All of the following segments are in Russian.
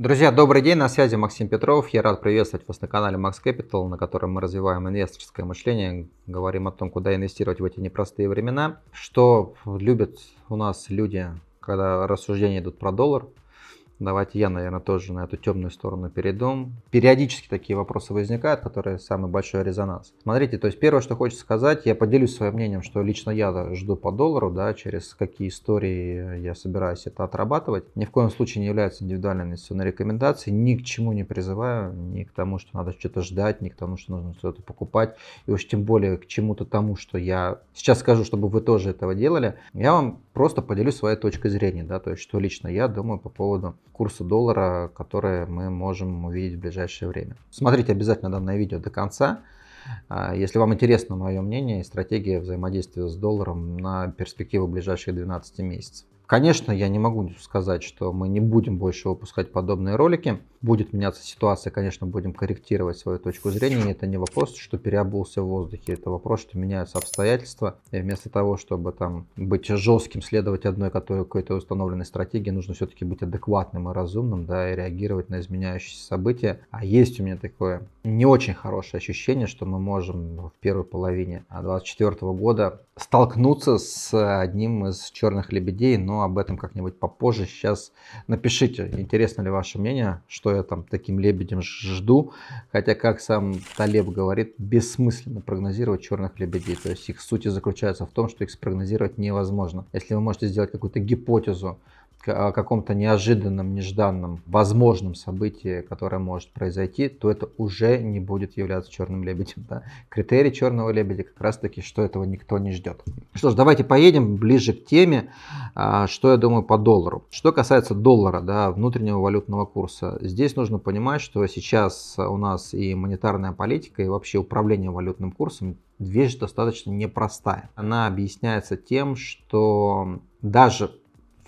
Друзья, добрый день, на связи Максим Петров. Я рад приветствовать вас на канале Max Capital, на котором мы развиваем инвесторское мышление, говорим о том, куда инвестировать в эти непростые времена, что любят у нас люди, когда рассуждения идут про доллар, Давайте я, наверное, тоже на эту темную сторону перейду. Периодически такие вопросы возникают, которые самый большой резонанс. Смотрите, то есть первое, что хочется сказать, я поделюсь своим мнением, что лично я жду по доллару, да, через какие истории я собираюсь это отрабатывать. Ни в коем случае не является индивидуальной инвестиционной рекомендацией, ни к чему не призываю, ни к тому, что надо что-то ждать, ни к тому, что нужно что-то покупать, и уж тем более к чему-то тому, что я сейчас скажу, чтобы вы тоже этого делали. Я вам просто поделюсь своей точкой зрения, да, то есть что лично я думаю по поводу курсу доллара, которые мы можем увидеть в ближайшее время. Смотрите обязательно данное видео до конца. А, если вам интересно мое мнение и стратегия взаимодействия с долларом на перспективу ближайших 12 месяцев. Конечно, я не могу сказать, что мы не будем больше выпускать подобные ролики. Будет меняться ситуация, конечно, будем корректировать свою точку зрения. Это не вопрос, что переобулся в воздухе. Это вопрос, что меняются обстоятельства. И вместо того, чтобы там быть жестким, следовать одной какой-то установленной стратегии, нужно все-таки быть адекватным и разумным, да, и реагировать на изменяющиеся события. А есть у меня такое не очень хорошее ощущение, что мы можем в первой половине 2024 а, года столкнуться с одним из черных лебедей, но об этом как-нибудь попозже. Сейчас напишите, интересно ли ваше мнение, что я там таким лебедем жду. Хотя, как сам Талеб говорит, бессмысленно прогнозировать черных лебедей. То есть их суть заключается в том, что их спрогнозировать невозможно. Если вы можете сделать какую-то гипотезу о каком-то неожиданном, нежданном, возможном событии, которое может произойти, то это уже не будет являться черным лебедем. Да? Критерий черного лебедя как раз таки, что этого никто не ждет. Что ж, давайте поедем ближе к теме, а, что я думаю по доллару. Что касается доллара, да, внутреннего валютного курса, здесь нужно понимать, что сейчас у нас и монетарная политика, и вообще управление валютным курсом вещь достаточно непростая. Она объясняется тем, что даже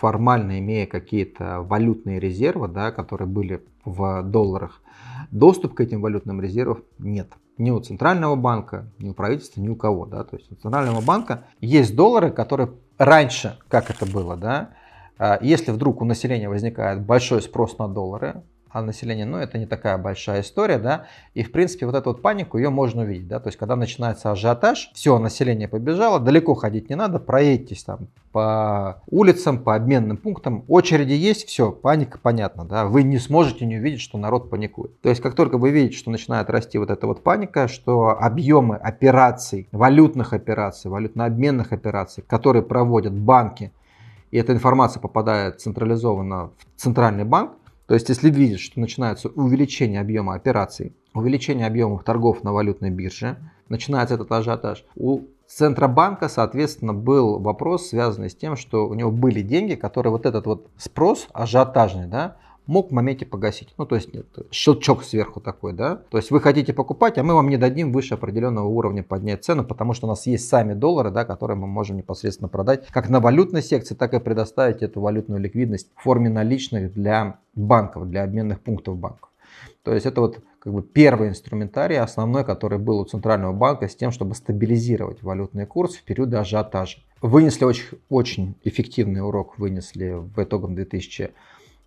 формально имея какие-то валютные резервы, да, которые были в долларах, доступ к этим валютным резервам нет. Ни у Центрального банка, ни у правительства, ни у кого. Да. То есть у Центрального банка есть доллары, которые раньше, как это было, да, а, если вдруг у населения возникает большой спрос на доллары, а население, ну, это не такая большая история, да, и, в принципе, вот эту вот панику, ее можно увидеть, да, то есть, когда начинается ажиотаж, все, население побежало, далеко ходить не надо, проедьтесь там по улицам, по обменным пунктам, очереди есть, все, паника, понятно, да, вы не сможете не увидеть, что народ паникует. То есть, как только вы видите, что начинает расти вот эта вот паника, что объемы операций, валютных операций, валютно-обменных операций, которые проводят банки, и эта информация попадает централизованно в центральный банк, то есть, если видят, что начинается увеличение объема операций, увеличение объемов торгов на валютной бирже, начинается этот ажиотаж. У Центробанка, соответственно, был вопрос, связанный с тем, что у него были деньги, которые вот этот вот спрос ажиотажный, да, мог в моменте погасить. Ну, то есть нет, щелчок сверху такой, да. То есть вы хотите покупать, а мы вам не дадим выше определенного уровня поднять цену, потому что у нас есть сами доллары, да, которые мы можем непосредственно продать как на валютной секции, так и предоставить эту валютную ликвидность в форме наличных для банков, для обменных пунктов банков. То есть это вот как бы первый инструментарий, основной, который был у Центрального банка с тем, чтобы стабилизировать валютный курс в периоды ажиотажа. Вынесли очень, очень эффективный урок, вынесли в итогом 2000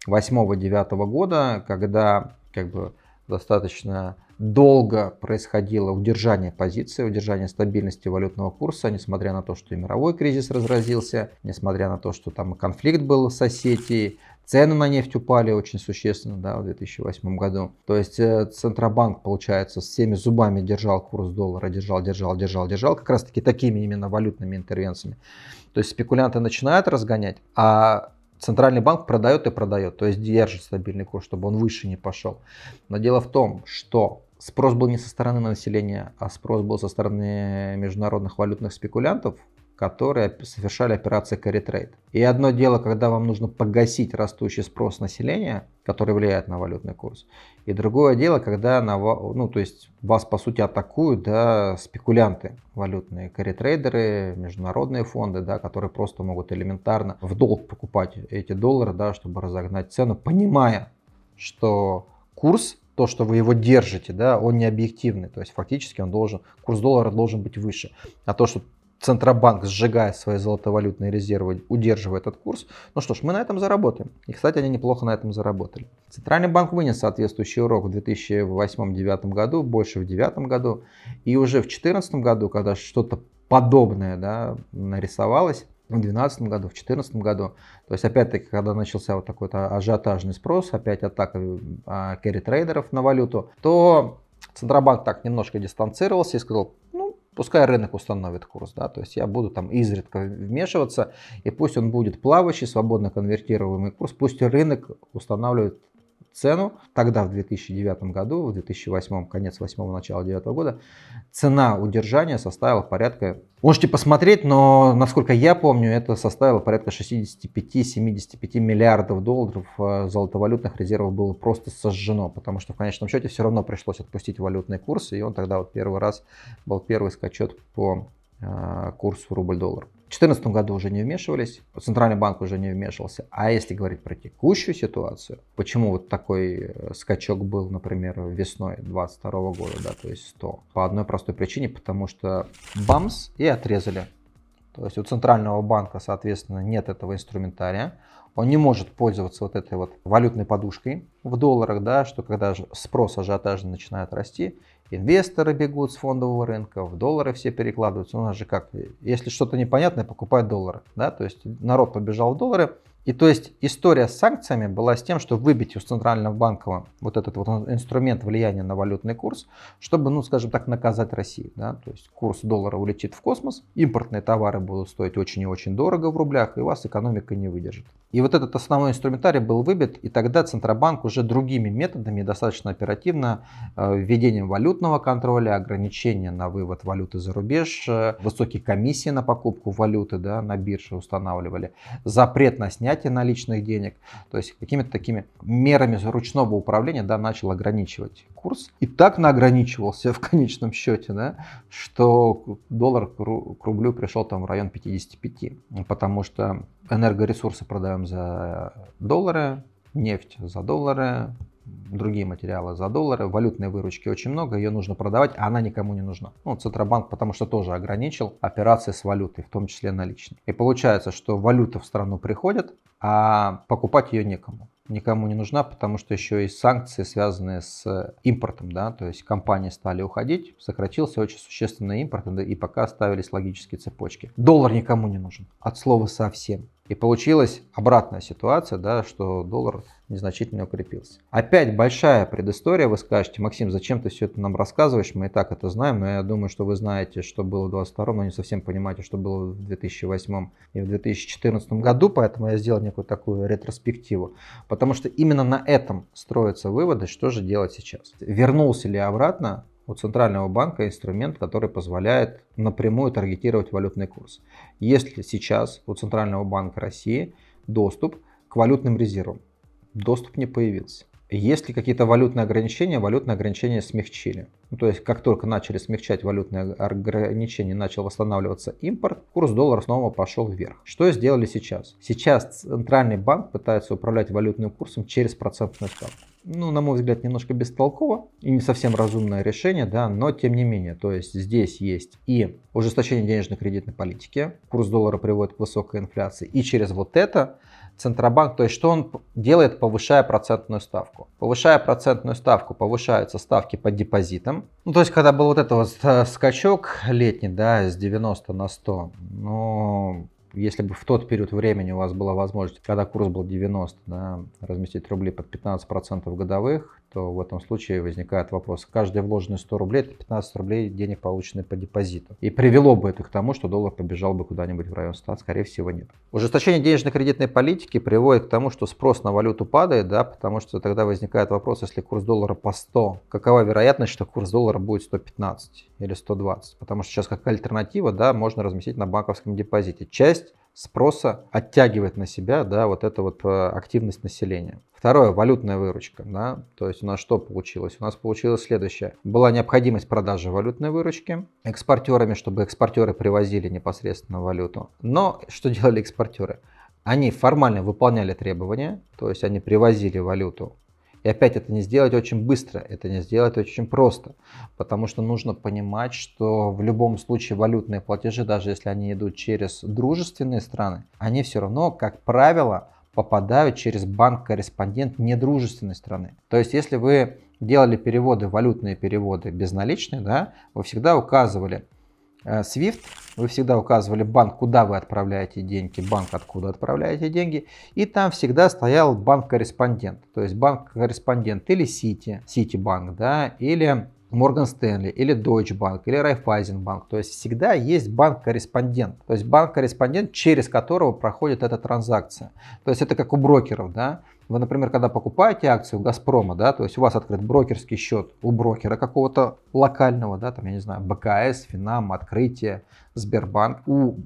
8-9 года, когда как бы достаточно долго происходило удержание позиции, удержание стабильности валютного курса, несмотря на то, что и мировой кризис разразился, несмотря на то, что там конфликт был с соседей, цены на нефть упали очень существенно да, в 2008 году. То есть э, Центробанк, получается, всеми зубами держал курс доллара, держал, держал, держал, держал, как раз таки такими именно валютными интервенциями. То есть спекулянты начинают разгонять, а Центральный банк продает и продает, то есть держит стабильный курс, чтобы он выше не пошел. Но дело в том, что спрос был не со стороны населения, а спрос был со стороны международных валютных спекулянтов, которые совершали операции carry trade. И одно дело, когда вам нужно погасить растущий спрос населения, которые влияют на валютный курс. И другое дело, когда на, ну, то есть вас по сути атакуют да, спекулянты валютные, каритрейдеры, международные фонды, да, которые просто могут элементарно в долг покупать эти доллары, да, чтобы разогнать цену, понимая, что курс, то, что вы его держите, да, он не объективный, то есть фактически он должен, курс доллара должен быть выше. А то, что Центробанк, сжигая свои золотовалютные резервы, удерживает этот курс. Ну что ж, мы на этом заработаем. И, кстати, они неплохо на этом заработали. Центральный банк вынес соответствующий урок в 2008-2009 году, больше в 2009 году. И уже в 2014 году, когда что-то подобное да, нарисовалось, в 2012 году, в 2014 году. То есть, опять-таки, когда начался вот такой то ажиотажный спрос, опять атака а, керри-трейдеров на валюту, то Центробанк так немножко дистанцировался и сказал, ну, Пускай рынок установит курс, да, то есть я буду там изредка вмешиваться, и пусть он будет плавающий, свободно конвертируемый курс, пусть рынок устанавливает цену. Тогда в 2009 году, в 2008, конец 8, начала 9 года, цена удержания составила порядка, можете посмотреть, но насколько я помню, это составило порядка 65-75 миллиардов долларов э, золотовалютных резервов было просто сожжено, потому что в конечном счете все равно пришлось отпустить валютный курс, и он тогда вот первый раз был первый скачет по э, курсу рубль-доллар. В 2014 году уже не вмешивались, Центральный банк уже не вмешивался. А если говорить про текущую ситуацию, почему вот такой э, скачок был, например, весной 2022 года, да, то есть 100? По одной простой причине, потому что бамс и отрезали. То есть у Центрального банка, соответственно, нет этого инструментария. Он не может пользоваться вот этой вот валютной подушкой в долларах, да, что когда спрос ажиотажно начинает расти, Инвесторы бегут с фондового рынка, в доллары все перекладываются. У нас же как, если что-то непонятное, покупают доллары. Да? То есть народ побежал в доллары, и то есть история с санкциями была с тем, что выбить у Центрального банка вот этот вот инструмент влияния на валютный курс, чтобы, ну, скажем так, наказать Россию. Да? То есть курс доллара улетит в космос, импортные товары будут стоить очень и очень дорого в рублях, и у вас экономика не выдержит. И вот этот основной инструментарий был выбит, и тогда Центробанк уже другими методами, достаточно оперативно, э, введением валютного контроля, ограничения на вывод валюты за рубеж, э, высокие комиссии на покупку валюты да, на бирже устанавливали, запрет на снятие снятие наличных денег, то есть какими-то такими мерами ручного управления да, начал ограничивать курс. И так наограничивался в конечном счете, да, что доллар к рублю пришел там в район 55, потому что энергоресурсы продаем за доллары, нефть за доллары, другие материалы за доллары, валютной выручки очень много, ее нужно продавать, а она никому не нужна. Ну, Центробанк, потому что тоже ограничил операции с валютой, в том числе наличной. И получается, что валюта в страну приходит, а покупать ее некому никому не нужна, потому что еще есть санкции, связанные с импортом, да, то есть компании стали уходить, сократился очень существенно импорт, и пока оставились логические цепочки. Доллар никому не нужен, от слова совсем. И получилась обратная ситуация, да, что доллар незначительно укрепился. Опять большая предыстория, вы скажете, Максим, зачем ты все это нам рассказываешь, мы и так это знаем, но я думаю, что вы знаете, что было в 22 но не совсем понимаете, что было в 2008 и в 2014 году, поэтому я сделал некую такую ретроспективу, потому что именно на этом строятся выводы, что же делать сейчас. Вернулся ли обратно у Центрального банка инструмент, который позволяет напрямую таргетировать валютный курс. Если сейчас у Центрального банка России доступ к валютным резервам? Доступ не появился. Есть ли какие-то валютные ограничения? Валютные ограничения смягчили. Ну, то есть, как только начали смягчать валютные ограничения, начал восстанавливаться импорт, курс доллара снова пошел вверх. Что сделали сейчас? Сейчас Центральный банк пытается управлять валютным курсом через процентную ставку ну, на мой взгляд, немножко бестолково и не совсем разумное решение, да, но тем не менее, то есть здесь есть и ужесточение денежно-кредитной политики, курс доллара приводит к высокой инфляции, и через вот это Центробанк, то есть что он делает, повышая процентную ставку. Повышая процентную ставку, повышаются ставки по депозитам. Ну, то есть, когда был вот этот вот э, скачок летний, да, с 90 на 100, ну, если бы в тот период времени у вас была возможность, когда курс был 90, да, разместить рубли под 15% годовых, то в этом случае возникает вопрос. Каждые вложенные 100 рублей – это 15 рублей денег, полученных по депозиту. И привело бы это к тому, что доллар побежал бы куда-нибудь в район 100, скорее всего, нет. Ужесточение денежно-кредитной политики приводит к тому, что спрос на валюту падает, да, потому что тогда возникает вопрос, если курс доллара по 100, какова вероятность, что курс доллара будет 115 или 120? Потому что сейчас как альтернатива, да, можно разместить на банковском депозите. Часть спроса оттягивает на себя да, вот эту вот э, активность населения. Второе, валютная выручка. Да? То есть у нас что получилось? У нас получилось следующее. Была необходимость продажи валютной выручки экспортерами, чтобы экспортеры привозили непосредственно валюту. Но что делали экспортеры? Они формально выполняли требования, то есть они привозили валюту и опять это не сделать очень быстро, это не сделать очень просто, потому что нужно понимать, что в любом случае валютные платежи, даже если они идут через дружественные страны, они все равно, как правило, попадают через банк-корреспондент недружественной страны. То есть, если вы делали переводы, валютные переводы безналичные, да, вы всегда указывали Э, SWIFT, вы всегда указывали банк, куда вы отправляете деньги, банк, откуда отправляете деньги, и там всегда стоял банк-корреспондент, то есть банк-корреспондент или Сити, Ситибанк, да, или Morgan Stanley или Deutsche Bank или Raiffeisenbank. То есть всегда есть банк-корреспондент. То есть банк-корреспондент, через которого проходит эта транзакция. То есть это как у брокеров, да? Вы, например, когда покупаете акцию Газпрома, да, то есть у вас открыт брокерский счет у брокера какого-то локального, да, там, я не знаю, БКС, Финам, Открытие, Сбербанк. У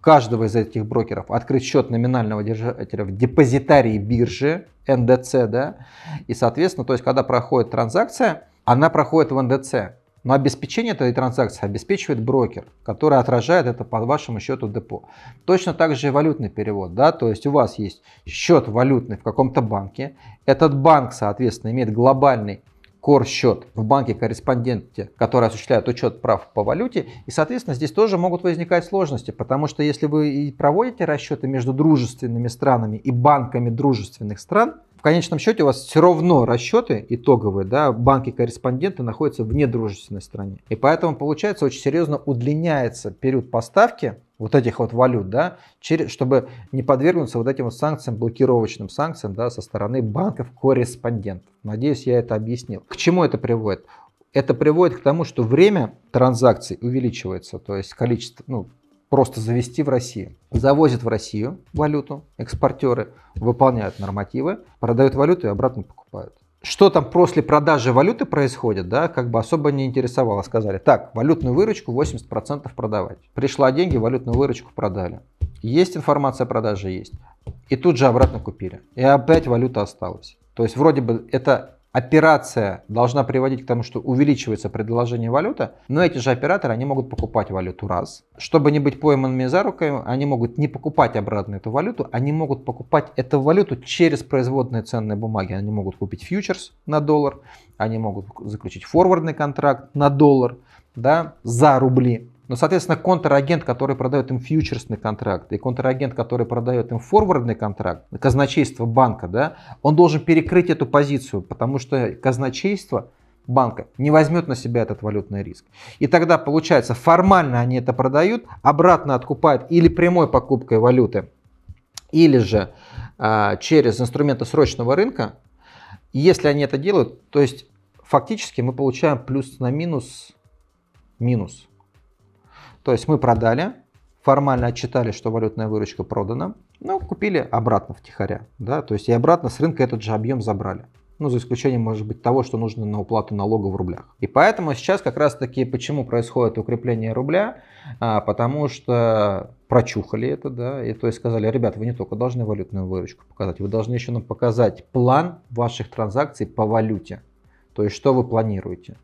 каждого из этих брокеров открыт счет номинального держателя в депозитарии биржи, НДЦ, да, и, соответственно, то есть, когда проходит транзакция, она проходит в НДЦ. Но обеспечение этой транзакции обеспечивает брокер, который отражает это под вашему счету депо. Точно так же и валютный перевод. Да? То есть у вас есть счет валютный в каком-то банке. Этот банк, соответственно, имеет глобальный кор-счет в банке-корреспонденте, который осуществляет учет прав по валюте. И, соответственно, здесь тоже могут возникать сложности, потому что если вы и проводите расчеты между дружественными странами и банками дружественных стран, в конечном счете у вас все равно расчеты итоговые, да, банки-корреспонденты находятся в недружественной стране. И поэтому, получается, очень серьезно удлиняется период поставки вот этих вот валют, да, через, чтобы не подвергнуться вот этим вот санкциям, блокировочным санкциям, да, со стороны банков-корреспондентов. Надеюсь, я это объяснил. К чему это приводит? Это приводит к тому, что время транзакций увеличивается, то есть количество, ну, просто завести в России. Завозят в Россию валюту, экспортеры выполняют нормативы, продают валюту и обратно покупают. Что там после продажи валюты происходит, да, как бы особо не интересовало. Сказали, так, валютную выручку 80% продавать. Пришла деньги, валютную выручку продали. Есть информация о продаже, есть. И тут же обратно купили. И опять валюта осталась. То есть вроде бы это операция должна приводить к тому, что увеличивается предложение валюты, но эти же операторы, они могут покупать валюту раз. Чтобы не быть пойманными за руками, они могут не покупать обратно эту валюту, они могут покупать эту валюту через производные ценные бумаги. Они могут купить фьючерс на доллар, они могут заключить форвардный контракт на доллар, да, за рубли. Но, ну, соответственно, контрагент, который продает им фьючерсный контракт, и контрагент, который продает им форвардный контракт, казначейство банка, да, он должен перекрыть эту позицию, потому что казначейство банка не возьмет на себя этот валютный риск. И тогда, получается, формально они это продают, обратно откупают или прямой покупкой валюты, или же а, через инструменты срочного рынка. Если они это делают, то есть фактически мы получаем плюс на минус минус. То есть мы продали, формально отчитали, что валютная выручка продана, но купили обратно втихаря. Да? То есть и обратно с рынка этот же объем забрали. Ну, за исключением, может быть, того, что нужно на уплату налога в рублях. И поэтому сейчас как раз-таки почему происходит укрепление рубля? А, потому что прочухали это, да, и то есть сказали, ребят, вы не только должны валютную выручку показать, вы должны еще нам показать план ваших транзакций по валюте. То есть, что вы планируете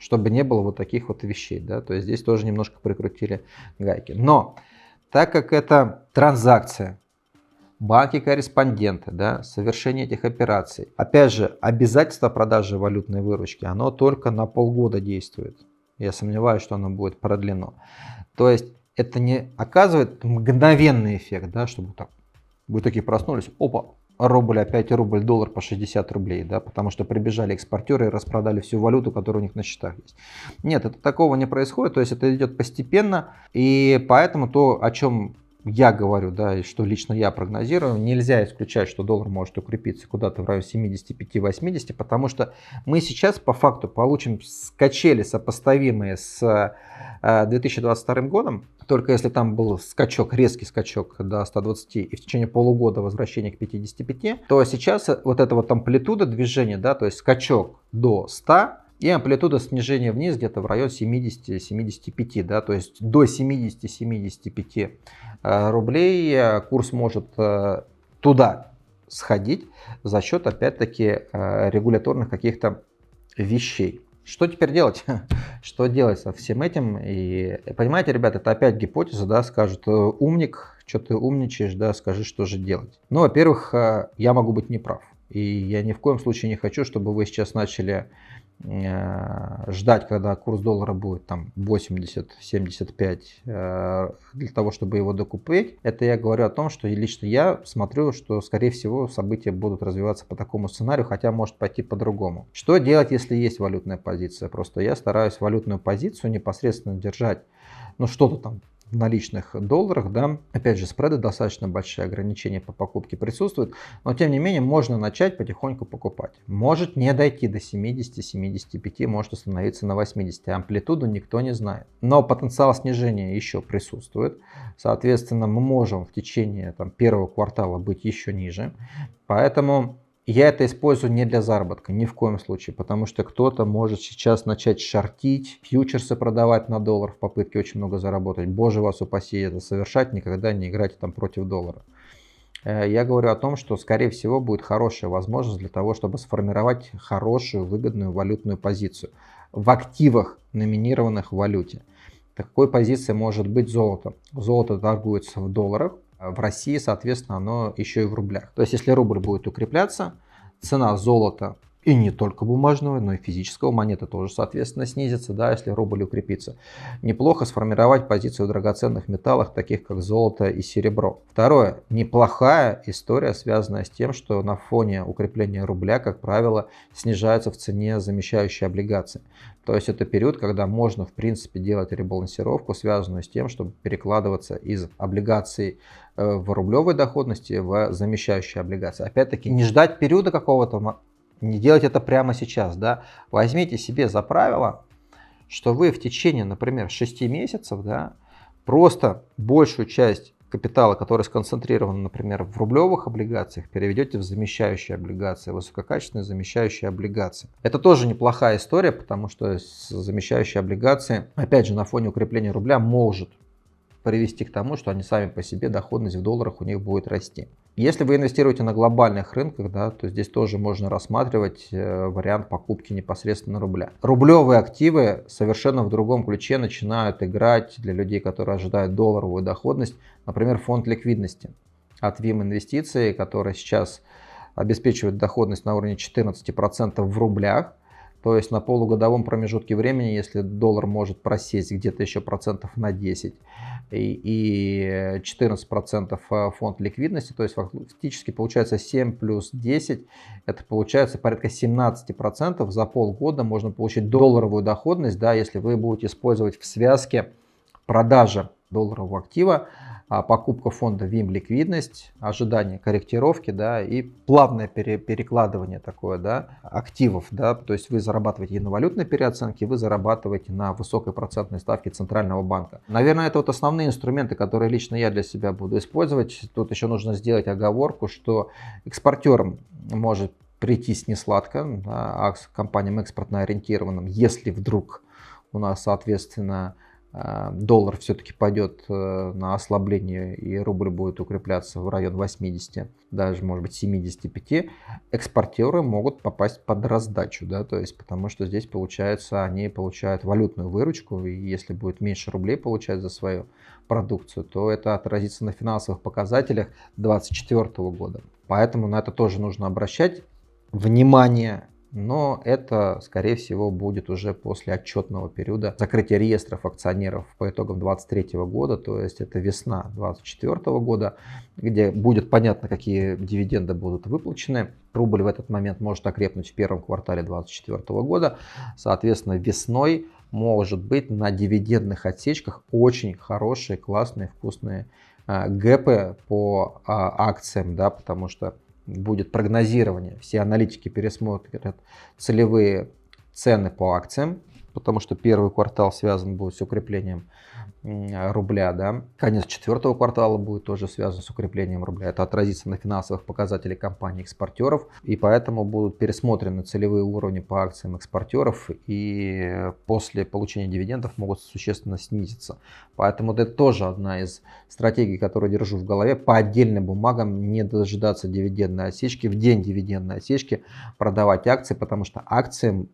чтобы не было вот таких вот вещей, да, то есть здесь тоже немножко прикрутили гайки. Но так как это транзакция, банки-корреспонденты, да, совершение этих операций, опять же, обязательство продажи валютной выручки, оно только на полгода действует. Я сомневаюсь, что оно будет продлено. То есть это не оказывает мгновенный эффект, да, чтобы так, вы такие проснулись, опа, рубль, опять рубль, доллар по 60 рублей, да, потому что прибежали экспортеры и распродали всю валюту, которая у них на счетах есть. Нет, это такого не происходит, то есть это идет постепенно, и поэтому то, о чем я говорю, да, и что лично я прогнозирую, нельзя исключать, что доллар может укрепиться куда-то в районе 75-80, потому что мы сейчас по факту получим скачели, сопоставимые с 2022 э, годом, только если там был скачок, резкий скачок до 120 и в течение полугода возвращение к 55, то сейчас вот эта вот амплитуда движения, да, то есть скачок до 100, и амплитуда снижения вниз где-то в район 70-75, да, то есть до 70-75 Э, рублей, э, курс может э, туда сходить за счет, опять-таки, регуляторных каких-то вещей. Что теперь делать? Что делать со всем этим? И понимаете, ребята, это опять гипотеза, да, скажут, умник, что ты умничаешь, да, скажи, что же делать. Ну, во-первых, я могу быть неправ. И я ни в коем случае не хочу, чтобы вы сейчас начали э, ждать, когда курс доллара будет там 80-75 э, для того, чтобы его докупить. Это я говорю о том, что лично я смотрю, что скорее всего события будут развиваться по такому сценарию, хотя может пойти по-другому. Что делать, если есть валютная позиция? Просто я стараюсь валютную позицию непосредственно держать, ну что-то там наличных долларах, да, опять же, спреды достаточно большие, ограничения по покупке присутствуют, но тем не менее можно начать потихоньку покупать. Может не дойти до 70-75, может остановиться на 80, амплитуду никто не знает. Но потенциал снижения еще присутствует, соответственно, мы можем в течение там, первого квартала быть еще ниже, поэтому я это использую не для заработка, ни в коем случае, потому что кто-то может сейчас начать шортить, фьючерсы продавать на доллар в попытке очень много заработать. Боже вас упаси это совершать, никогда не играйте там против доллара. Э, я говорю о том, что, скорее всего, будет хорошая возможность для того, чтобы сформировать хорошую выгодную валютную позицию в активах, номинированных в валюте. Такой позиции может быть золото. Золото торгуется в долларах, в России, соответственно, оно еще и в рублях. То есть, если рубль будет укрепляться, цена золота и не только бумажного, но и физического монеты тоже, соответственно, снизится, да, если рубль укрепится. Неплохо сформировать позицию в драгоценных металлах, таких как золото и серебро. Второе. Неплохая история, связанная с тем, что на фоне укрепления рубля, как правило, снижаются в цене замещающие облигации. То есть это период, когда можно, в принципе, делать ребалансировку, связанную с тем, чтобы перекладываться из облигаций э, в рублевой доходности в замещающие облигации. Опять-таки, не ждать периода какого-то не делать это прямо сейчас, да, возьмите себе за правило, что вы в течение, например, 6 месяцев, да, просто большую часть капитала, который сконцентрирован, например, в рублевых облигациях, переведете в замещающие облигации, высококачественные замещающие облигации. Это тоже неплохая история, потому что замещающие облигации, опять же, на фоне укрепления рубля может привести к тому, что они сами по себе, доходность в долларах у них будет расти. Если вы инвестируете на глобальных рынках, да, то здесь тоже можно рассматривать э, вариант покупки непосредственно рубля. Рублевые активы совершенно в другом ключе начинают играть для людей, которые ожидают долларовую доходность, например, фонд ликвидности от ВИМ инвестиций, который сейчас обеспечивает доходность на уровне 14% в рублях, то есть на полугодовом промежутке времени, если доллар может просесть где-то еще процентов на 10 и, 14 процентов э, фонд ликвидности, то есть фактически получается 7 плюс 10, это получается порядка 17 процентов за полгода можно получить долларовую доходность, да, если вы будете использовать в связке продажи долларового актива а покупка фонда ВИМ ликвидность, ожидание корректировки, да, и плавное пере, перекладывание такое, да, активов, да, то есть вы зарабатываете и на валютной переоценке, вы зарабатываете на высокой процентной ставке Центрального банка. Наверное, это вот основные инструменты, которые лично я для себя буду использовать. Тут еще нужно сделать оговорку, что экспортерам может прийтись несладко, да, а компаниям экспортно ориентированным, если вдруг у нас, соответственно, а, доллар все-таки пойдет э, на ослабление и рубль будет укрепляться в район 80, даже может быть 75, экспортеры могут попасть под раздачу, да, то есть потому что здесь получается они получают валютную выручку и если будет меньше рублей получать за свою продукцию, то это отразится на финансовых показателях 2024 года. Поэтому на это тоже нужно обращать внимание но это, скорее всего, будет уже после отчетного периода закрытия реестров акционеров по итогам 2023 года, то есть это весна 2024 года, где будет понятно, какие дивиденды будут выплачены. Рубль в этот момент может окрепнуть в первом квартале 2024 года, соответственно, весной может быть на дивидендных отсечках очень хорошие, классные, вкусные а, гэпы по а, акциям, да, потому что будет прогнозирование, все аналитики пересмотрят целевые цены по акциям, потому что первый квартал связан будет с укреплением рубля, да. Конец четвертого квартала будет тоже связан с укреплением рубля. Это отразится на финансовых показателях компаний-экспортеров, и поэтому будут пересмотрены целевые уровни по акциям экспортеров, и после получения дивидендов могут существенно снизиться. Поэтому это тоже одна из стратегий, которую держу в голове, по отдельным бумагам не дожидаться дивидендной осечки, в день дивидендной осечки продавать акции, потому что акциям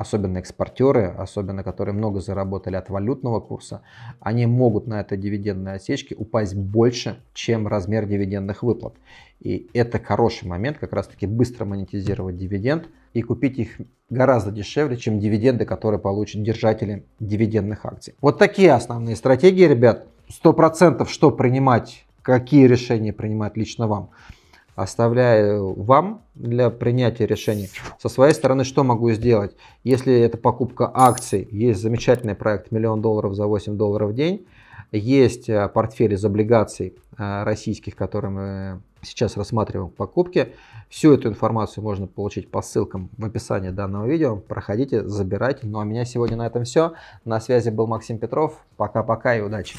особенно экспортеры, особенно которые много заработали от валютного курса, они могут на этой дивидендной отсечке упасть больше, чем размер дивидендных выплат. И это хороший момент как раз-таки быстро монетизировать дивиденд и купить их гораздо дешевле, чем дивиденды, которые получат держатели дивидендных акций. Вот такие основные стратегии, ребят. 100% что принимать, какие решения принимать лично вам оставляю вам для принятия решений. Со своей стороны, что могу сделать? Если это покупка акций, есть замечательный проект «Миллион долларов за 8 долларов в день», есть э, портфель из облигаций э, российских, которые мы сейчас рассматриваем к покупке. Всю эту информацию можно получить по ссылкам в описании данного видео. Проходите, забирайте. Ну а меня сегодня на этом все. На связи был Максим Петров. Пока-пока и удачи!